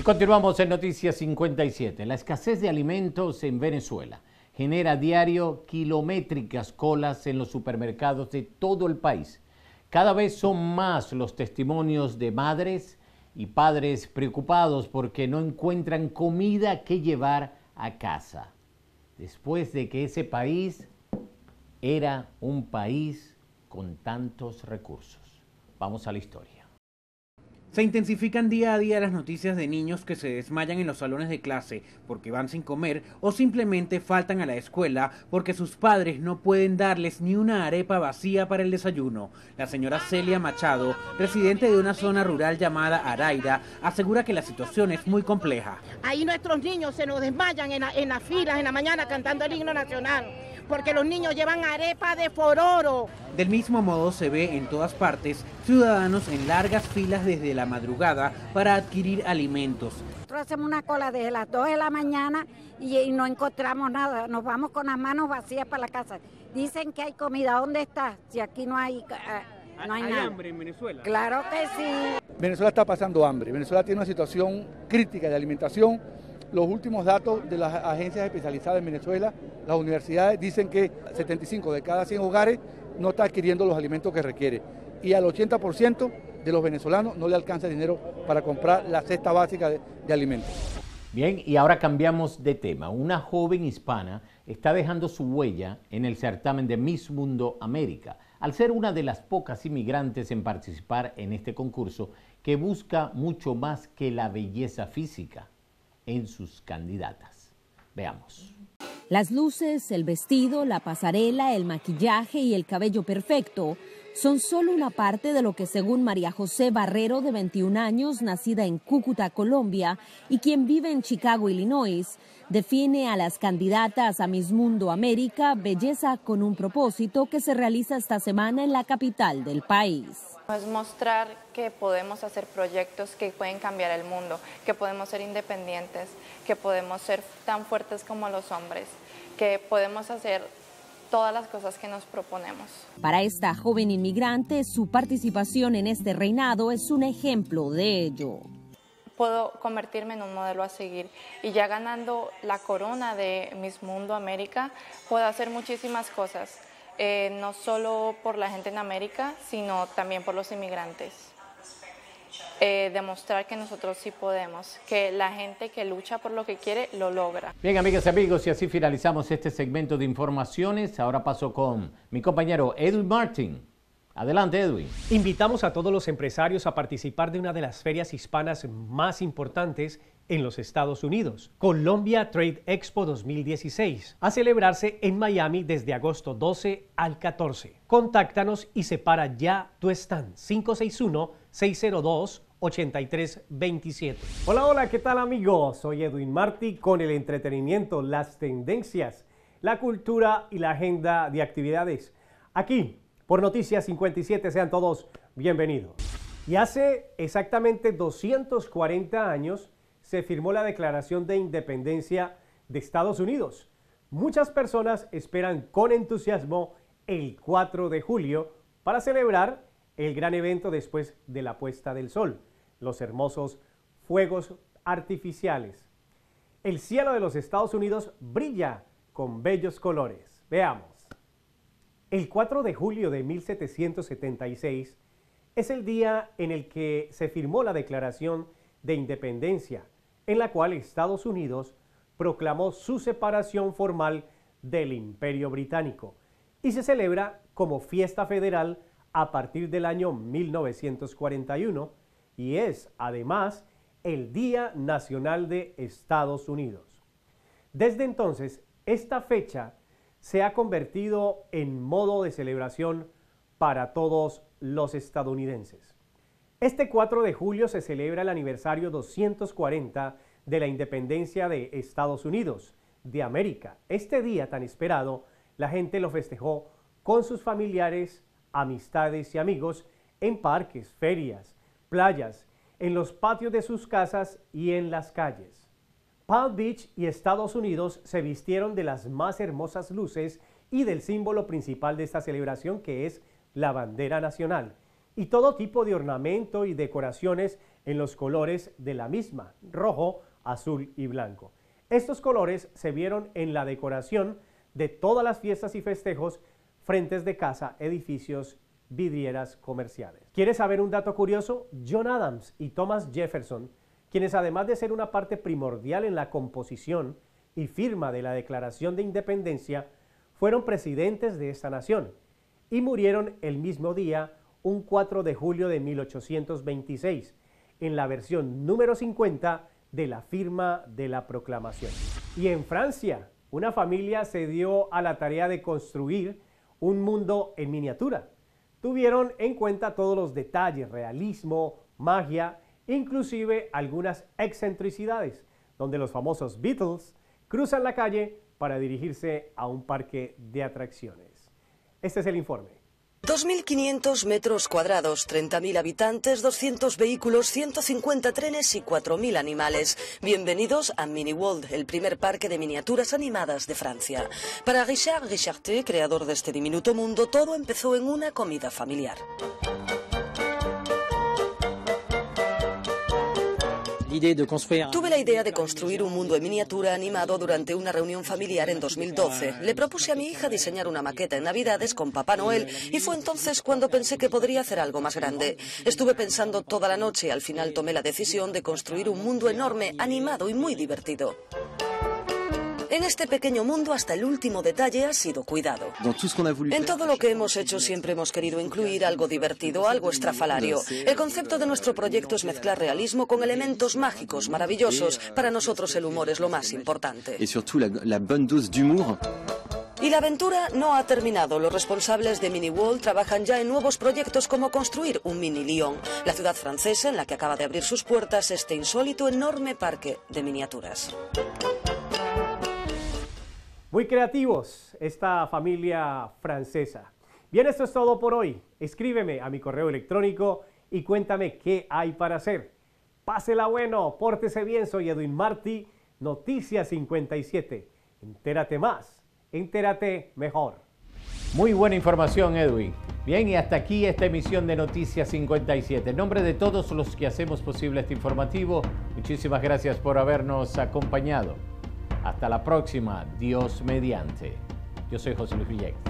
Y continuamos en Noticias 57. La escasez de alimentos en Venezuela genera diario kilométricas colas en los supermercados de todo el país. Cada vez son más los testimonios de madres y padres preocupados porque no encuentran comida que llevar a casa. Después de que ese país era un país con tantos recursos. Vamos a la historia. Se intensifican día a día las noticias de niños que se desmayan en los salones de clase porque van sin comer o simplemente faltan a la escuela porque sus padres no pueden darles ni una arepa vacía para el desayuno. La señora Celia Machado, residente de una zona rural llamada Araira, asegura que la situación es muy compleja. Ahí nuestros niños se nos desmayan en, en las filas en la mañana cantando el himno nacional porque los niños llevan arepa de fororo. Del mismo modo se ve en todas partes ciudadanos en largas filas desde la madrugada para adquirir alimentos. Nosotros hacemos una cola desde las 2 de la mañana y, no encontramos nada, nos vamos con las manos vacías para la casa. Dicen que hay comida, ¿dónde está? Si aquí no hay... Eh, ah, no hay, ¿Hay hambre en Venezuela. Claro que sí. Venezuela está pasando hambre. Venezuela tiene una situación crítica de alimentación los últimos datos de las agencias especializadas en Venezuela, las universidades dicen que 75 de cada 100 hogares no está adquiriendo los alimentos que requiere y al 80% de los venezolanos no le alcanza dinero para comprar la cesta básica de, de alimentos. Bien, y ahora cambiamos de tema. Una joven hispana está dejando su huella en el certamen de Miss Mundo América, al ser una de las pocas inmigrantes en participar en este concurso que busca mucho más que la belleza física en sus candidatas. Veamos. Las luces, el vestido, la pasarela, el maquillaje y el cabello perfecto son solo una parte de lo que según María José Barrero, de 21 años, nacida en Cúcuta, Colombia, y quien vive en Chicago, Illinois, define a las candidatas a Miss Mundo América Belleza con un propósito que se realiza esta semana en la capital del país. Es mostrar que podemos hacer proyectos que pueden cambiar el mundo, que podemos ser independientes, que podemos ser tan fuertes como los hombres, que podemos hacer todas las cosas que nos proponemos. Para esta joven inmigrante, su participación en este reinado es un ejemplo de ello. Puedo convertirme en un modelo a seguir y ya ganando la corona de Miss Mundo América, puedo hacer muchísimas cosas, eh, no solo por la gente en América, sino también por los inmigrantes. Eh, demostrar que nosotros sí podemos, que la gente que lucha por lo que quiere lo logra. Bien, amigas y amigos, y así finalizamos este segmento de informaciones. Ahora paso con mi compañero Edwin Martin. Adelante, Edwin. Invitamos a todos los empresarios a participar de una de las ferias hispanas más importantes en los Estados Unidos, Colombia Trade Expo 2016, a celebrarse en Miami desde agosto 12 al 14. Contáctanos y separa ya tu stand 561 602 8327. Hola, hola, ¿qué tal amigos? Soy Edwin Martí con el entretenimiento, las tendencias, la cultura y la agenda de actividades. Aquí, por Noticias 57, sean todos bienvenidos. Y hace exactamente 240 años se firmó la Declaración de Independencia de Estados Unidos. Muchas personas esperan con entusiasmo el 4 de julio para celebrar el gran evento después de la puesta del sol los hermosos fuegos artificiales. El cielo de los Estados Unidos brilla con bellos colores. Veamos. El 4 de julio de 1776 es el día en el que se firmó la Declaración de Independencia, en la cual Estados Unidos proclamó su separación formal del Imperio Británico y se celebra como fiesta federal a partir del año 1941 y es además el Día Nacional de Estados Unidos. Desde entonces, esta fecha se ha convertido en modo de celebración para todos los estadounidenses. Este 4 de julio se celebra el aniversario 240 de la independencia de Estados Unidos, de América. Este día tan esperado, la gente lo festejó con sus familiares, amistades y amigos en parques, ferias, playas, en los patios de sus casas y en las calles. Palm Beach y Estados Unidos se vistieron de las más hermosas luces y del símbolo principal de esta celebración que es la bandera nacional y todo tipo de ornamento y decoraciones en los colores de la misma, rojo, azul y blanco. Estos colores se vieron en la decoración de todas las fiestas y festejos, frentes de casa, edificios vidrieras comerciales. ¿Quieres saber un dato curioso? John Adams y Thomas Jefferson, quienes además de ser una parte primordial en la composición y firma de la Declaración de Independencia, fueron presidentes de esta nación y murieron el mismo día, un 4 de julio de 1826, en la versión número 50 de la firma de la proclamación. Y en Francia, una familia se dio a la tarea de construir un mundo en miniatura, tuvieron en cuenta todos los detalles, realismo, magia, inclusive algunas excentricidades, donde los famosos Beatles cruzan la calle para dirigirse a un parque de atracciones. Este es el informe. 2.500 metros cuadrados, 30.000 habitantes, 200 vehículos, 150 trenes y 4.000 animales. Bienvenidos a Mini World, el primer parque de miniaturas animadas de Francia. Para Richard Richardet, creador de este diminuto mundo, todo empezó en una comida familiar. Tuve la idea de construir un mundo en miniatura animado durante una reunión familiar en 2012. Le propuse a mi hija diseñar una maqueta en Navidades con Papá Noel y fue entonces cuando pensé que podría hacer algo más grande. Estuve pensando toda la noche y al final tomé la decisión de construir un mundo enorme, animado y muy divertido. En este pequeño mundo hasta el último detalle ha sido cuidado. En todo lo que hemos hecho siempre hemos querido incluir algo divertido, algo estrafalario. El concepto de nuestro proyecto es mezclar realismo con elementos mágicos, maravillosos. Para nosotros el humor es lo más importante. Y la la aventura no ha terminado. Los responsables de Mini World trabajan ya en nuevos proyectos como construir un Mini Lyon, la ciudad francesa en la que acaba de abrir sus puertas este insólito enorme parque de miniaturas. Muy creativos, esta familia francesa. Bien, esto es todo por hoy. Escríbeme a mi correo electrónico y cuéntame qué hay para hacer. Pásela bueno, pórtese bien, soy Edwin Martí, Noticias 57. Entérate más, entérate mejor. Muy buena información, Edwin. Bien, y hasta aquí esta emisión de Noticias 57. En nombre de todos los que hacemos posible este informativo, muchísimas gracias por habernos acompañado. Hasta la próxima, Dios mediante. Yo soy José Luis Villegas.